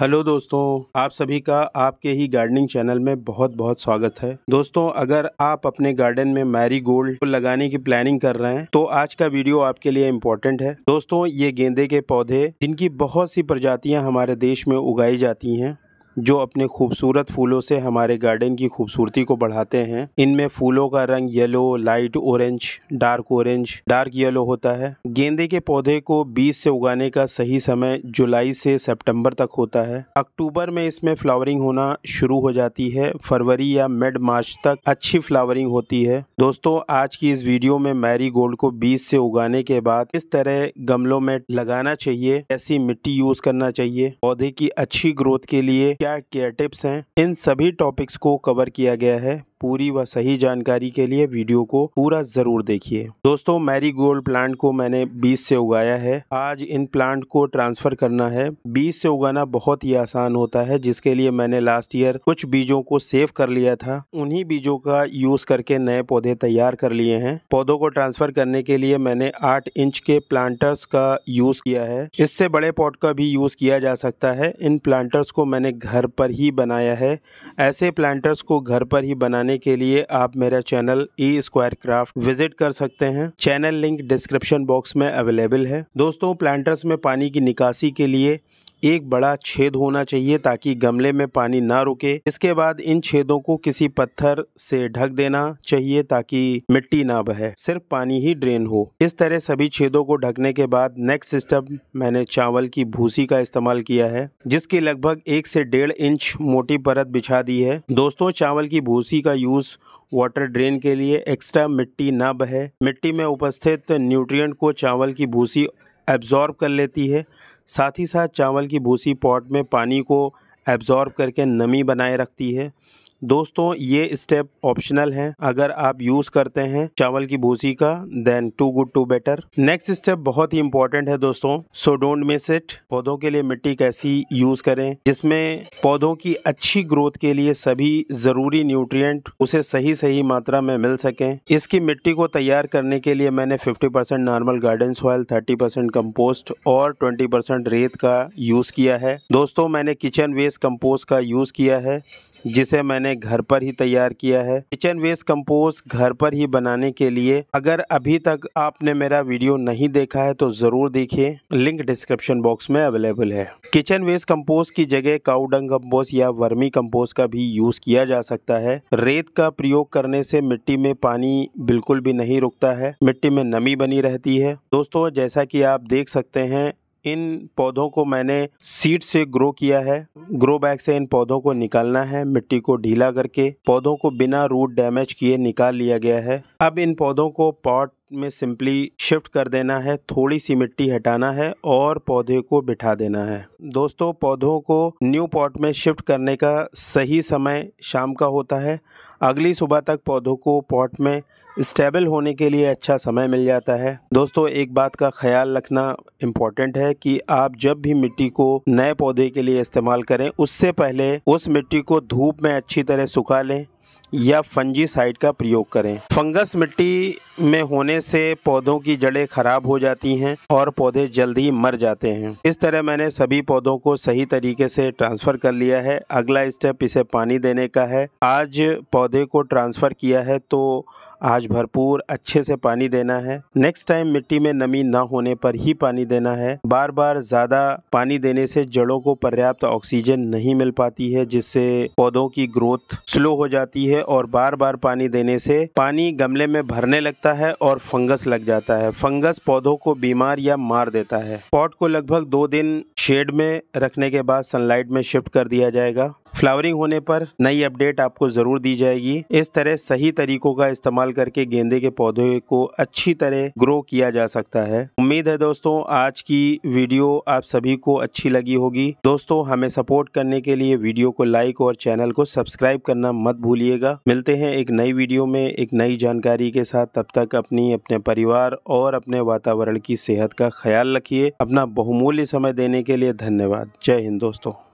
hello दोस्तों आप सभी का आपके ही गार्डनिंग चैनल में बहुत बहुत स्वागत है दोस्तों अगर आप अपने गार्डन में मैरी गोल्ड को लगाने की प्लानिंग कर रहे हैं तो आज का वीडियो आपके लिए इम्पोर्टेंट है दोस्तों ये गेंदे के पौधे जिनकी बहुत सी प्रजातियां हमारे देश में उगाई जाती हैं जो अपने खूबसूरत फूलों से हमारे गार्डन की खूबसूरती को बढ़ाते हैं इनमें फूलों का रंग yellow light orange dark orange dark yellow होता है गेंदे के पौधे को बीज से उगाने का सही समय जुलाई से सितंबर तक होता है अक्टूबर में इसमें फ्लावरिंग होना शुरू हो जाती है फरवरी या मिड मार्च तक अच्छी फ्लावरिंग होती है दोस्तों आज की इस वीडियो में मैरी गोल्ड को बीज से उगाने के बाद किस तरह गमलों में लगाना चाहिए ऐसी मिट्टी यूज करना चाहिए पौधे की अच्छी ग्रोथ के लिए क्या क्या क्या टिप्स हैं इन सभी टॉपिक्स को कवर किया गया है पूरी व सही जानकारी के लिए वीडियो को पूरा ज़रूर देखिए दोस्तों मैरी गोल्ड प्लांट को मैंने बीज से उगाया है आज इन प्लांट को ट्रांसफ़र करना है बीज से उगाना बहुत ही आसान होता है जिसके लिए मैंने लास्ट ईयर कुछ बीजों को सेव कर लिया था उन्ही बीजों का यूज़ करके नए पौधे तैयार कर लिए हैं पौधों को ट्रांसफ़र करने के लिए मैंने आठ इंच के प्लांटर्स का यूज़ किया है इससे बड़े पॉट का भी यूज़ किया जा सकता है इन प्लांटर्स को मैंने घर पर ही बनाया है ऐसे प्लांटर्स को घर पर ही बनाने बनाने के लिए आप मेरा channel E square craft visit कर सकते हैं चैनल लिंक डिस्क्रिप्शन बॉक्स में अवेलेबल है दोस्तों प्लांटर्स में पानी की निकासी के लिए एक बड़ा छेद होना चाहिए ताकि गमले में पानी ना रुके इसके बाद इन छेदों को किसी पत्थर से ढक देना चाहिए ताकि मिट्टी ना बहे सिर्फ पानी ही ड्रेन हो इस तरह सभी छेदों को ढकने के बाद नेक्स्ट स्टेप मैंने चावल की भूसी का इस्तेमाल किया है जिसकी लगभग एक से डेढ़ इंच मोटी परत बिछा दी है दोस्तों चावल की भूसी का यूज़ वाटर ड्रेन के लिए एक्स्ट्रा मिट्टी ना बहे मिट्टी में उपस्थित न्यूट्रिय को चावल की भूसी एब्जॉर्ब कर लेती है साथ ही साथ चावल की भूसी पॉट में पानी को एब्ज़ॉर्ब करके नमी बनाए रखती है दोस्तों ये स्टेप ऑप्शनल है अगर आप यूज़ करते हैं चावल की भूसी का then to good to better next step बहुत ही इंपॉर्टेंट है दोस्तों सो डोंट मिस इट पौधों के लिए मिट्टी कैसी यूज़ करें जिसमें पौधों की अच्छी ग्रोथ के लिए सभी ज़रूरी न्यूट्रिएंट उसे सही सही मात्रा में मिल सके इसकी मिट्टी को तैयार करने के लिए मैंने fifty normal garden soil thirty percent और ट्वेंटी रेत का यूज़ किया है दोस्तों मैंने किचन वेस्ट कम्पोस्ट का यूज़ किया है जिसे मैंने मैंने घर पर ही तैयार किया है किचन वेस्ट कंपोस्ट घर पर ही बनाने के लिए अगर अभी तक आपने मेरा वीडियो नहीं देखा है तो ज़रूर देखिए लिंक डिस्क्रिप्शन बॉक्स में अवेलेबल है किचन वेस्ट कंपोस्ट की जगह काउडंग कंपोस्ट या वर्मी कंपोस्ट का भी यूज़ किया जा सकता है रेत का प्रयोग करने से मिट्टी में पानी बिल्कुल भी नहीं रुकता है मिट्टी में नमी बनी रहती है दोस्तों जैसा की आप देख सकते हैं इन पौधों को मैंने सीड से ग्रो किया है ग्रो बैग से इन पौधों को निकालना है मिट्टी को ढीला करके पौधों को बिना रूट डैमेज किए निकाल लिया गया है अब इन पौधों को पॉट में सिंपली शिफ्ट कर देना है थोड़ी सी मिट्टी हटाना है और पौधे को बिठा देना है दोस्तों पौधों को न्यू पॉट में शिफ्ट करने का सही समय शाम का होता है अगली सुबह तक पौधों को पॉट में स्टेबल होने के लिए अच्छा समय मिल जाता है दोस्तों एक बात का ख्याल रखना इम्पॉर्टेंट है कि आप जब भी मिट्टी को नए पौधे के लिए इस्तेमाल करें उससे पहले उस मिट्टी को धूप में अच्छी तरह सुखा लें या फंजीसाइड का प्रयोग करें फंगस मिट्टी में होने से पौधों की जड़ें खराब हो जाती हैं और पौधे जल्दी मर जाते हैं इस तरह मैंने सभी पौधों को सही तरीके से ट्रांसफ़र कर लिया है अगला स्टेप इसे पानी देने का है आज पौधे को ट्रांसफ़र किया है तो आज भरपूर अच्छे से पानी देना है नेक्स्ट टाइम मिट्टी में नमी ना होने पर ही पानी देना है बार बार ज़्यादा पानी देने से जड़ों को पर्याप्त ऑक्सीजन नहीं मिल पाती है जिससे पौधों की ग्रोथ स्लो हो जाती है और बार बार पानी देने से पानी गमले में भरने लगता है और फंगस लग जाता है फंगस पौधों को बीमार या मार देता है पॉट को लगभग दो दिन शेड में रखने के बाद सनलाइट में शिफ्ट कर दिया जाएगा फ्लावरिंग होने पर नई अपडेट आपको ज़रूर दी जाएगी इस तरह सही तरीकों का इस्तेमाल करके गेंदे के पौधे को अच्छी तरह ग्रो किया जा सकता है उम्मीद है दोस्तों आज की वीडियो आप सभी को अच्छी लगी होगी दोस्तों हमें सपोर्ट करने के लिए वीडियो को लाइक और चैनल को सब्सक्राइब करना मत भूलिएगा मिलते हैं एक नई वीडियो में एक नई जानकारी के साथ तब तक अपनी अपने परिवार और अपने वातावरण की सेहत का ख्याल रखिए अपना बहुमूल्य समय देने के लिए धन्यवाद जय हिंद दोस्तों